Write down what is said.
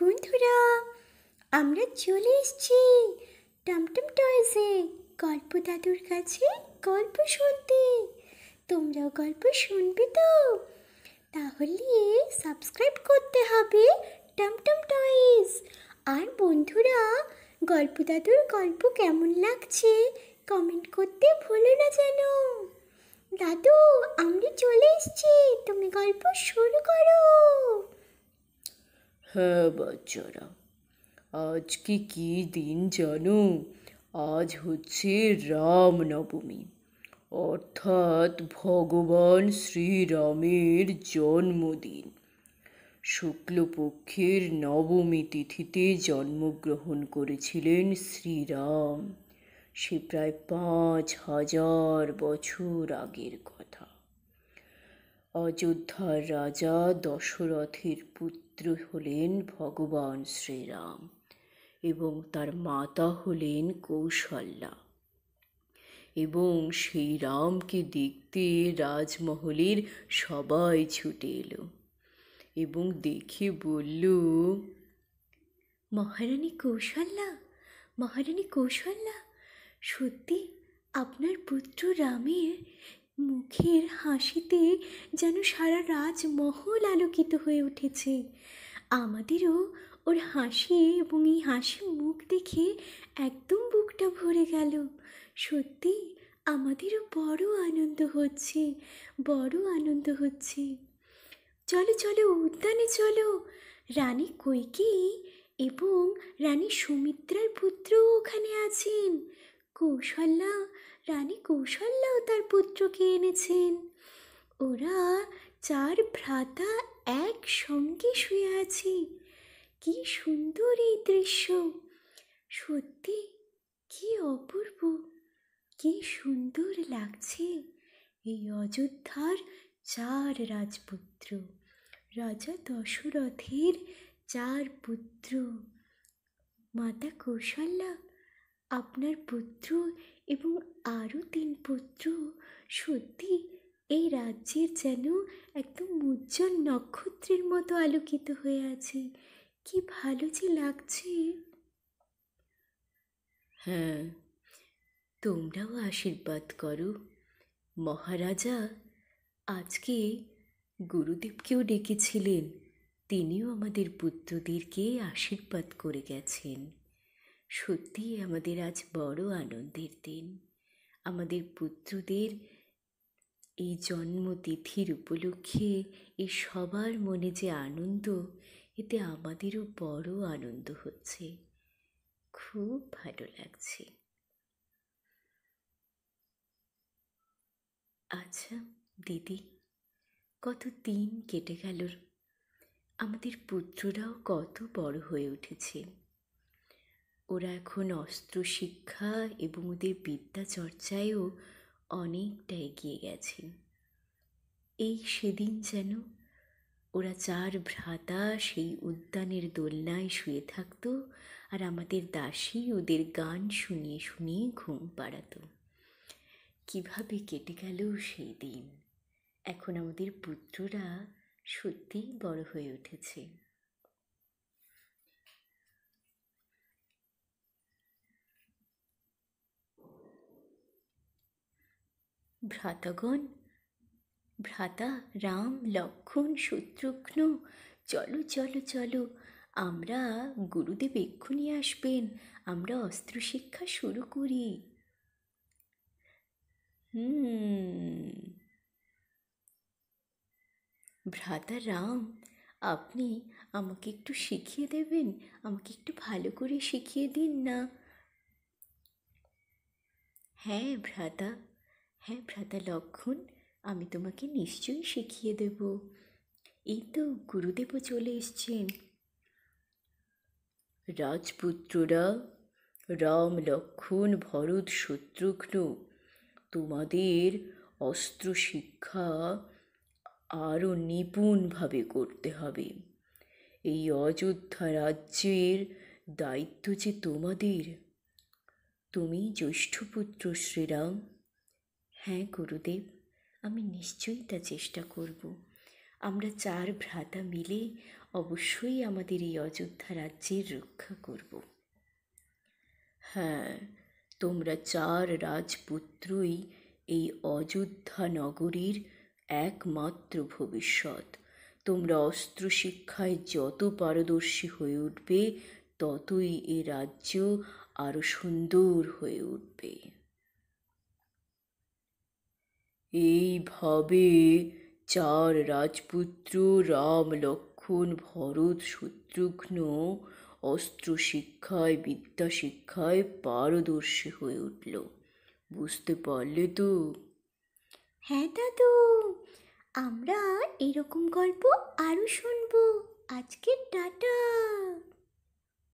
বন্ধুরা আমরা চলে এসেছি টমটম টয়েসে গল্প দাদুর কাছে গল্প শুনতে তোমরাও গল্প শুনবে তো তাহলে সাবস্ক্রাইব করতে হবে টমটম টয়েস আর বন্ধুরা গল্প দাদুর গল্প কেমন লাগছে কমেন্ট করতে ভুলো না যেন দাদু আমরা চলে এসেছি তুমি গল্প শুরু করো হ্যাঁ বাচ্চারা আজকে কি দিন জানো আজ হচ্ছে রামনবমী অর্থাৎ ভগবান শ্রীরামের জন্মদিন শুক্লপক্ষের নবমী তিথিতে জন্মগ্রহণ করেছিলেন শ্রীরাম সে প্রায় পাঁচ হাজার বছর আগের কথা অযোধ্যার রাজা দশরথের পুত্র পুত্র হলেন ভগবান শ্রীরাম এবং তার মাতা হলেন কৌশল্যা এবং সেই রামকে দেখতে রাজমহলের সবাই ছুটে এলো এবং দেখে বলল মহারানী কৌশল্যা মহারানী কৌশল্যা সত্যি আপনার পুত্র রামের মুখের হাসিতে যেন সারা মহল আলোকিত হয়ে উঠেছে আমাদেরও ওর হাসি এবং এই হাসি মুখ দেখে একদম বুকটা ভরে গেল সত্যি আমাদেরও বড় আনন্দ হচ্ছে বড় আনন্দ হচ্ছে চলো চলো উদ্যানে চলো রানী কৈকেয়ী এবং রানী সুমিত্রার পুত্রও ওখানে আছেন কৌশল্যা রানী কৌশল্যাও তার পুত্রকে এনেছেন ওরা চার ভ্রাতা একসঙ্গে শুয়ে আছে কি সুন্দর এই দৃশ্য সত্যি কি অপূর্ব কি সুন্দর লাগছে এই অযোধ্যার চার রাজপুত্র রাজা দশরথের চার পুত্র মাতা কৌশল্যা আপনার পুত্র এবং আরও তিন পুত্র সত্যি এই রাজ্যের যেন একদম উজ্জ্বল নক্ষত্রের মতো আলোকিত হয়ে আছে কি ভালো যে লাগছে হ্যাঁ তোমরাও আশীর্বাদ করো মহারাজা আজকে গুরুদেবকেও ডেকেছিলেন তিনিও আমাদের পুত্রদেরকে আশীর্বাদ করে গেছেন সত্যিই আমাদের আজ বড় আনন্দের দিন আমাদের পুত্রদের এই জন্মতিথির উপলক্ষে এই সবার মনে যে আনন্দ এতে আমাদেরও বড় আনন্দ হচ্ছে খুব ভালো লাগছে আচ্ছা দিদি কত দিন কেটে গেল আমাদের পুত্ররাও কত বড় হয়ে উঠেছে ওরা এখন অস্ত্র শিক্ষা এবং ওদের বিদ্যা চর্চায়ও অনেকটা এগিয়ে গেছে এই সেদিন যেন ওরা চার ভ্রাতা সেই উদ্যানের দোলনায় শুয়ে থাকতো আর আমাদের দাসী ওদের গান শুনিয়ে শুনিয়ে ঘুম পাড়াত কীভাবে কেটে গেল সেই দিন এখন আমাদের পুত্ররা সত্যিই বড় হয়ে উঠেছে ভ্রাতাগণ ভ্রাতা রাম লক্ষণ শত্রুঘ্ন চলো চলো চলো আমরা গুরুদেব এক্ষুনি আসবেন আমরা অস্ত্র শিক্ষা শুরু করি ভ্রাতা রাম আপনি আমাকে একটু শিখিয়ে দেবেন আমাকে একটু ভালো করে শিখিয়ে দিন না হ্যাঁ ভ্রাতা হ্যাঁ ভ্রাতা লক্ষণ আমি তোমাকে নিশ্চয়ই শিখিয়ে দেব এই তো গুরুদেবও চলে এসছেন রাজপুত্ররা রাম লক্ষণ ভরত শত্রুঘ্ন তোমাদের অস্ত্র শিক্ষা আরও নিপুণভাবে করতে হবে এই অযোধ্যা রাজ্যের দায়িত্ব যে তোমাদের তুমি জ্যৈষ্ঠপুত্র শ্রীরাম হ্যাঁ গুরুদেব আমি নিশ্চয়ই তা চেষ্টা করব আমরা চার ভ্রাতা মিলে অবশ্যই আমাদের এই অযোধ্যা রাজ্যের রক্ষা করব হ্যাঁ তোমরা চার রাজপুত্রই এই অযোধ্যা নগরীর একমাত্র ভবিষ্যৎ তোমরা অস্ত্র শিক্ষায় যত পারদর্শী হয়ে উঠবে ততই এ রাজ্য আরও সুন্দর হয়ে উঠবে এইভাবে চার রাজপুত্র রাম লক্ষণ ভরত শত্রুঘ্ন অস্ত্র শিক্ষায় বিদ্যা শিক্ষায় পারদর্শী হয়ে উঠল বুঝতে পারলে তো হ্যাঁ দাদু আমরা এরকম গল্প আরও শুনবো আজকে টাটা